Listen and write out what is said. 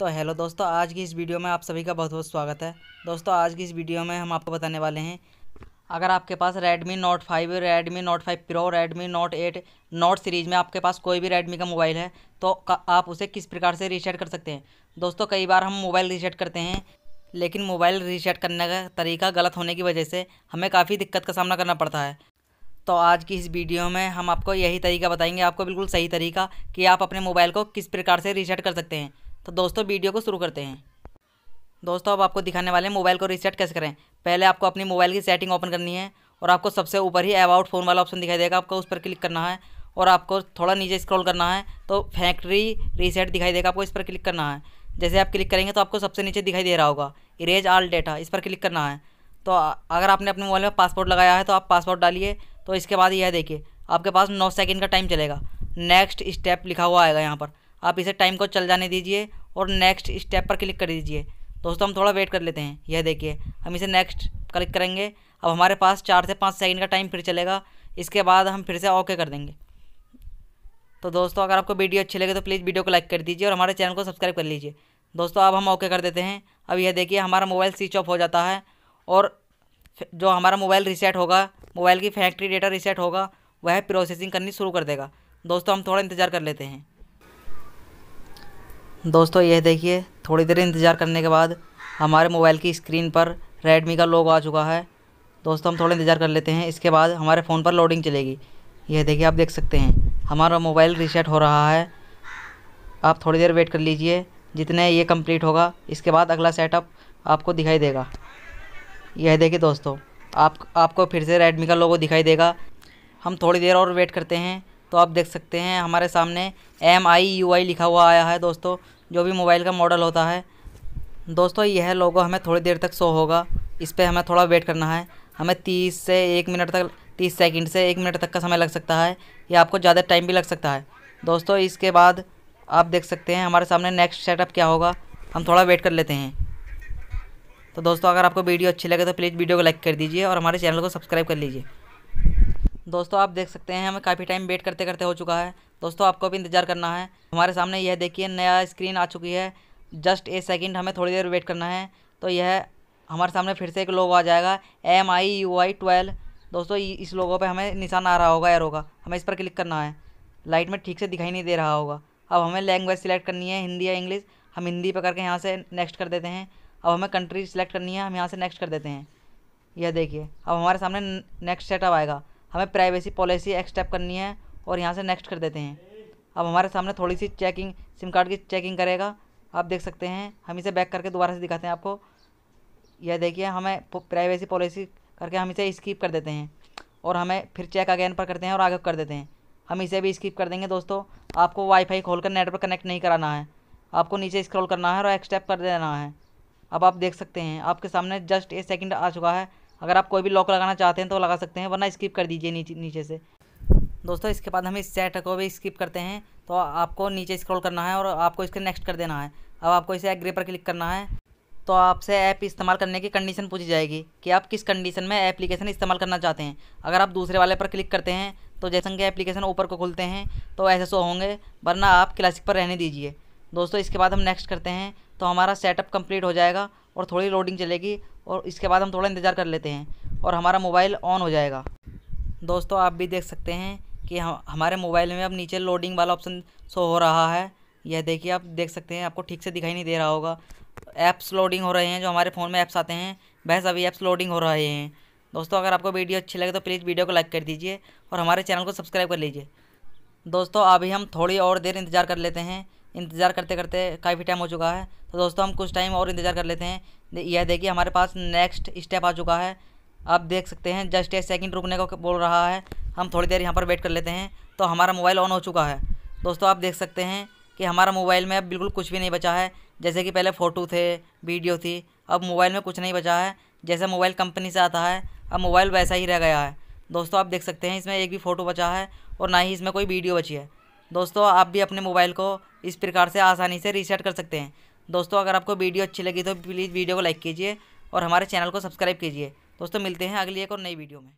तो हेलो दोस्तों आज की इस वीडियो में आप सभी का बहुत बहुत स्वागत है दोस्तों आज की इस वीडियो में हम आपको बताने वाले हैं अगर आपके पास Redmi Note 5, Redmi Note 5 Pro, Redmi Note 8, Note series में आपके पास कोई भी Redmi का मोबाइल है तो आप उसे किस प्रकार से रीसेट कर सकते हैं दोस्तों कई बार हम मोबाइल रीसेट करते हैं लेकिन मोबाइल रीसेट करने का तरीका गलत होने की वजह से हमें काफ़ी दिक्कत का सामना करना पड़ता है तो आज की इस वीडियो में हम आपको यही तरीका बताएंगे आपको बिल्कुल सही तरीका कि आप अपने मोबाइल को किस प्रकार से रीसेट कर सकते हैं तो दोस्तों वीडियो को शुरू करते हैं दोस्तों अब आपको दिखाने वाले मोबाइल को रीसेट कैसे करें पहले आपको अपनी मोबाइल की सेटिंग ओपन करनी है और आपको सबसे ऊपर ही अबाउट फ़ोन वाला ऑप्शन दिखाई देगा आपको उस पर क्लिक करना है और आपको थोड़ा नीचे स्क्रॉल करना है तो फैक्ट्री रीसेट दिखाई देगा आपको इस पर क्लिक करना है जैसे आप क्लिक करेंगे तो आपको सबसे नीचे दिखाई दे रहा होगा इरेज आल डेटा इस पर क्लिक करना है तो अगर आपने अपने मोबाइल में पासपोर्ट लगाया है तो आप पासपोर्ट डालिए तो इसके बाद यह देखिए आपके पास नौ सेकेंड का टाइम चलेगा नेक्स्ट स्टेप लिखा हुआ आएगा यहाँ पर आप इसे टाइम को चल जाने दीजिए और नेक्स्ट स्टेप पर क्लिक कर दीजिए दोस्तों हम थोड़ा वेट कर लेते हैं यह देखिए हम इसे नेक्स्ट क्लिक करेंगे अब हमारे पास चार से पाँच सेकेंड का टाइम फिर चलेगा इसके बाद हम फिर से ओके कर देंगे तो दोस्तों अगर आपको वीडियो अच्छी लगे तो प्लीज़ वीडियो को लाइक कर दीजिए और हमारे चैनल को सब्सक्राइब कर लीजिए दोस्तों अब हम ओके कर देते हैं अब यह देखिए हमारा मोबाइल स्विच ऑफ हो जाता है और जो हमारा मोबाइल रिसेट होगा मोबाइल की फैक्ट्री डेटा रिसेट होगा वह प्रोसेसिंग करनी शुरू कर देगा दोस्तों हम थोड़ा इंतज़ार कर लेते हैं दोस्तों यह देखिए थोड़ी देर इंतज़ार करने के बाद हमारे मोबाइल की स्क्रीन पर रेडमी का लोग आ चुका है दोस्तों हम थोड़ा इंतज़ार कर लेते हैं इसके बाद हमारे फ़ोन पर लोडिंग चलेगी यह देखिए आप देख सकते हैं हमारा मोबाइल रीसेट हो रहा है आप थोड़ी देर वेट कर लीजिए जितने ये कंप्लीट होगा इसके बाद अगला सेटअप आपको दिखाई देगा यह देखिए दोस्तों आप आपको फिर से रेडमी का लोगो दिखाई देगा हम थोड़ी देर और वेट करते हैं तो आप देख सकते हैं हमारे सामने एम आई यू आई लिखा हुआ आया है दोस्तों जो भी मोबाइल का मॉडल होता है दोस्तों यह लोगो हमें थोड़ी देर तक शो होगा इस पर हमें थोड़ा वेट करना है हमें तीस से एक मिनट तक तीस सेकंड से एक मिनट तक का समय लग सकता है या आपको ज़्यादा टाइम भी लग सकता है दोस्तों इसके बाद आप देख सकते हैं हमारे सामने नेक्स्ट सेटअप क्या होगा हम थोड़ा वेट कर लेते हैं तो दोस्तों अगर आपको वीडियो अच्छी लगे तो प्लीज़ वीडियो को लाइक कर दीजिए और हमारे चैनल को सब्सक्राइब कर लीजिए दोस्तों आप देख सकते हैं हमें काफ़ी टाइम वेट करते करते हो चुका है दोस्तों आपको भी इंतजार करना है हमारे सामने यह देखिए नया स्क्रीन आ चुकी है जस्ट ए सेकेंड हमें थोड़ी देर वेट करना है तो यह हमारे सामने फिर से एक लोगो आ जाएगा M I U I twelve दोस्तों इस लोगो पे हमें निशान आ रहा होगा एरो का हमें इस पर क्लिक करना है लाइट में ठीक से दिखाई नहीं दे रहा होगा अब हमें लैंग्वेज सिलेक्ट करनी है हिंदी या इंग्लिश हम हिंदी पर करके यहाँ से नेक्स्ट कर देते हैं अब हमें कंट्री सिलेक्ट करनी है हम यहाँ से नेक्स्ट कर देते हैं यह देखिए अब हमारे सामने नेक्स्ट सेटअप आएगा हमें प्राइवेसी पॉलिसी एक्सटेप करनी है और यहाँ से नेक्स्ट कर देते हैं अब हमारे सामने थोड़ी सी चेकिंग सिम कार्ड की चेकिंग करेगा आप देख सकते हैं हम इसे बैक करके दोबारा से दिखाते हैं आपको यह देखिए हमें प्राइवेसी पॉलिसी करके हम इसे स्किप कर देते हैं और हमें फिर चेक अगेन पर करते हैं और आगे कर देते हैं हम इसे भी स्किप कर देंगे दोस्तों आपको वाईफाई खोलकर नेट पर कनेक्ट नहीं कराना है आपको नीचे स्क्रॉल करना है और एक्सटेप कर देना है अब आप देख सकते हैं आपके सामने जस्ट एक सेकंड आ चुका है अगर आप कोई भी लॉक लगाना चाहते हैं तो लगा सकते हैं वरना स्किप कर दीजिए नीचे नीचे से दोस्तों इसके बाद हम इस सेट को भी स्किप करते हैं तो आपको नीचे स्क्रॉल करना है और आपको इसके नेक्स्ट कर देना है अब आपको इसे एग्री पर क्लिक करना है तो आपसे ऐप इस्तेमाल करने की कंडीशन पूछी जाएगी कि आप किस कंडीशन में एप्लीकेशन इस्तेमाल करना चाहते हैं अगर आप दूसरे वाले पर क्लिक करते हैं तो जैसे कि एप्लीकेशन ऊपर को खुलते हैं तो ऐसे सो होंगे वरना आप क्लासिक पर रहने दीजिए दोस्तों इसके बाद हम नेक्स्ट करते हैं तो हमारा सेटअप कम्प्लीट हो जाएगा और थोड़ी लोडिंग चलेगी और इसके बाद हम थोड़ा इंतज़ार कर लेते हैं और हमारा मोबाइल ऑन हो जाएगा दोस्तों आप भी देख सकते हैं कि हम हमारे मोबाइल में अब नीचे लोडिंग वाला ऑप्शन शो हो रहा है यह देखिए आप देख सकते हैं आपको ठीक से दिखाई नहीं दे रहा होगा ऐप्स लोडिंग हो रहे हैं जो हमारे फ़ोन में ऐप्स आते हैं वह सभी ऐप्स लोडिंग हो रहे हैं दोस्तों अगर आपको वीडियो अच्छी लगे तो प्लीज़ वीडियो को लाइक कर दीजिए और हमारे चैनल को सब्सक्राइब कर लीजिए दोस्तों अभी हम थोड़ी और देर इंतज़ार कर लेते हैं इंतज़ार करते करते काफ़ी टाइम हो चुका है तो दोस्तों हम कुछ टाइम और इंतज़ार कर लेते हैं यह देखिए हमारे पास नेक्स्ट स्टेप आ चुका है आप देख सकते हैं जस्ट ए सेकंड रुकने को बोल रहा है हम थोड़ी देर यहाँ पर वेट कर लेते हैं तो हमारा मोबाइल ऑन हो चुका है दोस्तों आप देख सकते हैं कि हमारा मोबाइल में अब बिल्कुल कुछ भी नहीं बचा है जैसे कि पहले फ़ोटो थे वीडियो थी अब मोबाइल में कुछ नहीं बचा है जैसे मोबाइल कंपनी से आता है अब मोबाइल वैसा ही रह गया है दोस्तों आप देख सकते हैं इसमें एक भी फ़ोटो बचा है और ना ही इसमें कोई वीडियो बची है दोस्तों आप भी अपने मोबाइल को इस प्रकार से आसानी से रीसेट कर सकते हैं दोस्तों अगर आपको वीडियो अच्छी लगी तो प्लीज़ वीडियो को लाइक कीजिए और हमारे चैनल को सब्सक्राइब कीजिए दोस्तों मिलते हैं अगली एक और नई वीडियो में